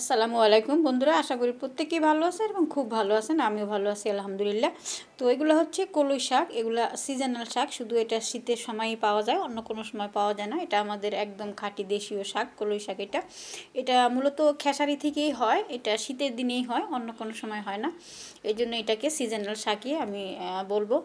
আসসালামু আলাইকুম বন্ধুরা আশা করি প্রত্যেকেই ভালো আছে এবং খুব ভালো আছেন আমিও ভালো আছি আলহামদুলিল্লাহ তো এগুলো হচ্ছে কলই শাক এগুলো সিজনাল শাক শুধু এটা শীতের সময়ই পাওয়া যায় অন্য কোনো সময় পাওয়া যায় না এটা আমাদের একদম খাঁটি দেশীয় শাক কলই শাক এটা এটা মূলত খেসারি থেকেই হয় এটা শীতের দিনেই হয় অন্য কোনো সময় হয় না এই জন্য এটাকে সিজনাল শাকই আমি বলবো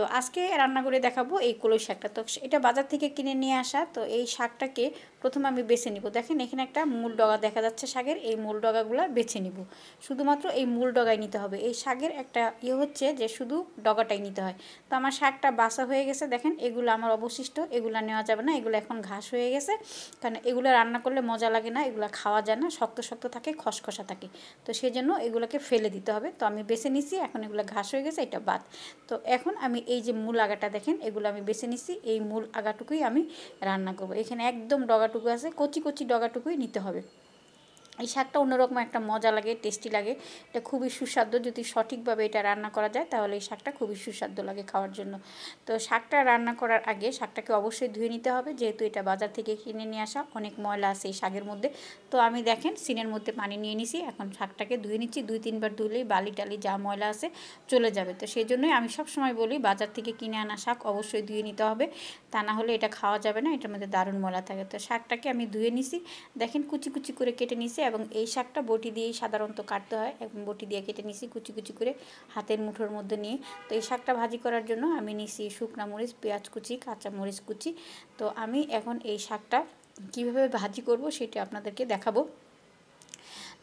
তো আজকে রান্না করে দেখাবো এই কলই শাকটা তো এটা বাজার থেকে কিনে নিয়ে আসা তো এই শাকটাকে প্রথমে আমি বেছে নিব দেখেন এখানে একটা মূল ডগা দেখা যাচ্ছে শাকের এই মূল ডগাগুলো বেছে নিব শুধুমাত্র এই মূল ডগাই নিতে হবে এই শাকের একটা ইয়ে হচ্ছে যে শুধু ডগাটাই নিতে হয় তো আমার শাকটা বাসা হয়ে গেছে দেখেন এগুলো আমার অবশিষ্ট এগুলো নেওয়া যাবে না এগুলো এখন ঘাস হয়ে গেছে কারণ এগুলো রান্না করলে মজা লাগে না এগুলো খাওয়া যায় না শক্ত শক্ত থাকে খসখসা থাকে তো সেই জন্য এগুলোকে ফেলে দিতে হবে তো আমি বেছে নিছি এখন এগুলো ঘাস হয়ে গেছে এটা বাদ তো এখন আমি এই যে মূল আগাটা দেখেন এগুলো আমি বেছে নিছি এই মূল আগাটুকুই আমি রান্না করব এখানে একদম ডগাটুকু আছে কচি কচি ডগাটুকুই নিতে হবে এই শাকটা অন্যরকম একটা মজা লাগে টেস্টি লাগে এটা খুবই সুস্বাদু যদি সঠিকভাবে এটা রান্না করা যায় তাহলে এই শাকটা খুবই সুস্বাদু লাগে খাওয়ার জন্য তো শাকটা রান্না করার আগে শাকটাকে অবশ্যই ধুয়ে নিতে হবে যেহেতু এটা বাজার থেকে কিনে নিয়ে আসা অনেক ময়লা আছে এই শাকের মধ্যে তো আমি দেখেন সিনের মধ্যে পানি নিয়ে নিছি এখন শাকটাকে ধুয়ে নিচ্ছি দুই তিনবার ধুলেই বালি টালি যা ময়লা আছে চলে যাবে তো সেই জন্যই আমি সব সময় বলি বাজার থেকে কিনে আনা শাক অবশ্যই ধুয়ে নিতে হবে তা না হলে এটা খাওয়া যাবে না এটার মধ্যে দারুণ ময়লা থাকে তো শাকটাকে আমি ধুয়ে নিছি দেখেন কুচি কুচি করে কেটে নিছি এবং এই শাকটা বটি দিয়েই সাধারণত কাটতে হয় এবং বটি দিয়ে কেটে নিছি কুচি কুচি করে হাতের মুঠোর মধ্যে নিয়ে তো এই শাকটা ভাজি করার জন্য আমি নিছি শুকনা মরিচ পেঁয়াজ কুচি কাঁচা মরিচ কুচি তো আমি এখন এই শাকটা কিভাবে ভাজি করব সেটা আপনাদেরকে দেখাবো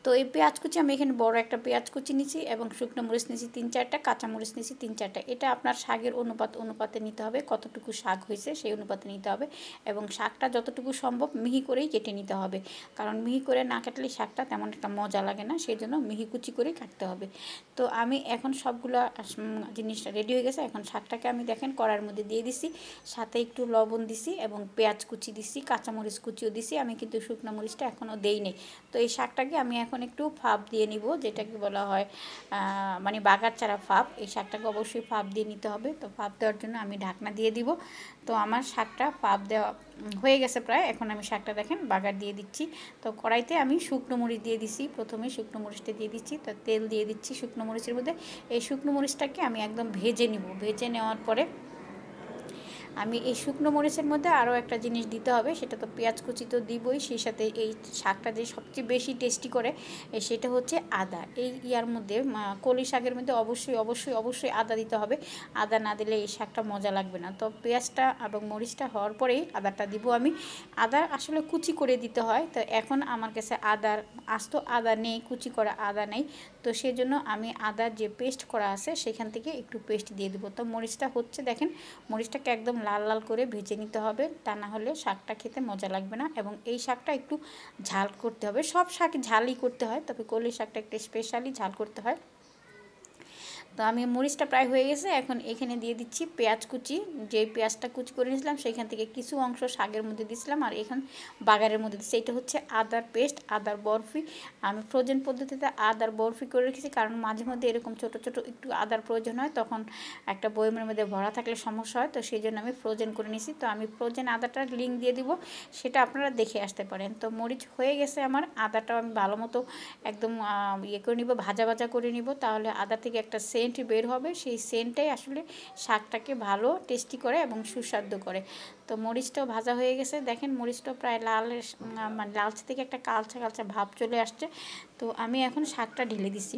তো এই পেঁয়াজ কুচি আমি এখানে বড় একটা পেঁয়াজ কুচি নিয়েছি এবং শুকনো মরিচ নিয়েছি তিন চারটা কাঁচা মরিচ নিয়েছি তিন চারটা এটা আপনার শাকের অনুপাত অনুপাতে নিতে হবে কতটুকু শাক হয়েছে সেই অনুপাতে নিতে হবে এবং শাকটা যতটুকু সম্ভব মিহি করেই কেটে নিতে হবে কারণ মিহি করে না কাটলে শাকটা তেমন একটা মজা লাগে না সেই জন্য মিহি কুচি করে কাটতে হবে তো আমি এখন সবগুলো জিনিসটা রেডি হয়ে গেছে এখন শাকটাকে আমি দেখেন কড়ার মধ্যে দিয়ে দিছি সাথে একটু লবণ দিছি এবং পেঁয়াজ কুচি দিছি কাঁচামরিচ কুচিও দিছি আমি কিন্তু শুকনো মরিচটা এখনও দেই নেই তো এই শাকটাকে আমি এখন এখন একটু ফাপ দিয়ে নিব যেটাকে বলা হয় মানে বাগার চারা ফাপ এই শাকটাকে অবশ্যই ফাপ দিয়ে নিতে হবে তো ফাপ দেওয়ার জন্য আমি ঢাকনা দিয়ে দিব তো আমার শাকটা ফাপ দেওয়া হয়ে গেছে প্রায় এখন আমি শাকটা দেখেন বাগার দিয়ে দিচ্ছি তো কড়াইতে আমি শুকনো মরিচ দিয়ে দিচ্ছি প্রথমে শুকনো মরিচটা দিয়ে দিচ্ছি তো তেল দিয়ে দিচ্ছি শুকনো মরিচের মধ্যে এই শুকনো মরিচটাকে আমি একদম ভেজে নিব ভেজে নেওয়ার পরে আমি এই শুকনো মরিচের মধ্যে আরও একটা জিনিস দিতে হবে সেটা তো পেঁয়াজ কুচি তো দিবই সেই সাথে এই শাকটা যে সবচেয়ে বেশি টেস্টি করে সেটা হচ্ছে আদা এই ইয়ার মধ্যে কলি শাকের মধ্যে অবশ্যই অবশ্যই অবশ্যই আদা দিতে হবে আদা না দিলে এই শাকটা মজা লাগবে না তো পেঁয়াজটা এবং মরিচটা হওয়ার পরেই আদাটা দিব আমি আদা আসলে কুচি করে দিতে হয় তো এখন আমার কাছে আদার আস্ত আদা নেই কুচি করা আদা নেই তো সেই জন্য আমি আদার যে পেস্ট করা আছে সেখান থেকে একটু পেস্ট দিয়ে দেবো তো মরিচটা হচ্ছে দেখেন মরিচটাকে একদম লাল লাল করে ভেজে নিতে হবে তা না হলে শাকটা খেতে মজা লাগবে না এবং এই শাকটা একটু ঝাল করতে হবে সব শাক ঝালই করতে হয় তবে কলি শাকটা একটু স্পেশালি ঝাল করতে হয় তো আমি মরিচটা প্রায় হয়ে গেছে এখন এখানে দিয়ে দিচ্ছি পেঁয়াজ কুচি যে পেঁয়াজটা কুচি করে নিয়েছিলাম সেখান থেকে কিছু অংশ শাকের মধ্যে দিয়েছিলাম আর এখান বাগারের মধ্যে দিচ্ছি এটা হচ্ছে আদার পেস্ট আদার বরফি আমি ফ্রোজেন পদ্ধতিতে আদার বরফি করে রেখেছি কারণ মাঝে মধ্যে এরকম ছোট ছোট একটু আদার প্রয়োজন হয় তখন একটা বয়মের মধ্যে ভরা থাকলে সমস্যা হয় তো সেই জন্য আমি ফ্রোজেন করে নিয়েছি তো আমি ফ্রোজেন আদাটার লিঙ্ক দিয়ে দিব সেটা আপনারা দেখে আসতে পারেন তো মরিচ হয়ে গেছে আমার আদাটাও আমি ভালো মতো একদম ইয়ে করে নিব ভাজা ভাজা করে নিব তাহলে আদা থেকে একটা সেন্ট সেন্ট বের হবে সেই সেন্টটাই আসলে শাকটাকে ভালো টেস্টি করে এবং সুস্বাদু করে তো মরিচটাও ভাজা হয়ে গেছে দেখেন মরিচটাও প্রায় লাল মানে লালচে থেকে একটা কালচা কালচা ভাব চলে আসছে তো আমি এখন শাকটা ঢেলে দিছি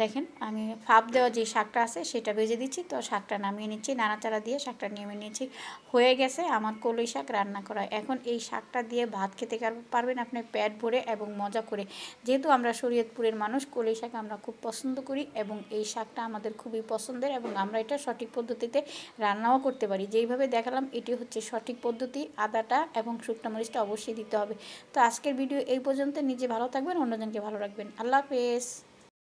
দেখেন আমি ফাপ দেওয়া যে শাকটা আছে সেটা ভেজে দিচ্ছি তো শাকটা নামিয়ে নিচ্ছি নাড়াচাড়া দিয়ে শাকটা নেমে নিয়েছি হয়ে গেছে আমার কলই শাক রান্না করা এখন এই শাকটা দিয়ে ভাত খেতে পারবেন আপনার প্যাট ভরে এবং মজা করে যেহেতু আমরা শরীয়তপুরের মানুষ কলই শাক আমরা খুব পছন্দ করি এবং এই শাকটা আমাদের খুবই পছন্দের এবং আমরা এটা সঠিক পদ্ধতিতে রান্নাও করতে পারি যেইভাবে দেখালাম এটি হচ্ছে সঠিক পদ্ধতি আদাটা এবং শুকনো মরিচটা অবশ্যই দিতে হবে তো আজকের ভিডিও এই পর্যন্ত নিজে ভালো থাকবেন অন্যজনকে ভালো রাখবেন আল্লাহ হাফেজ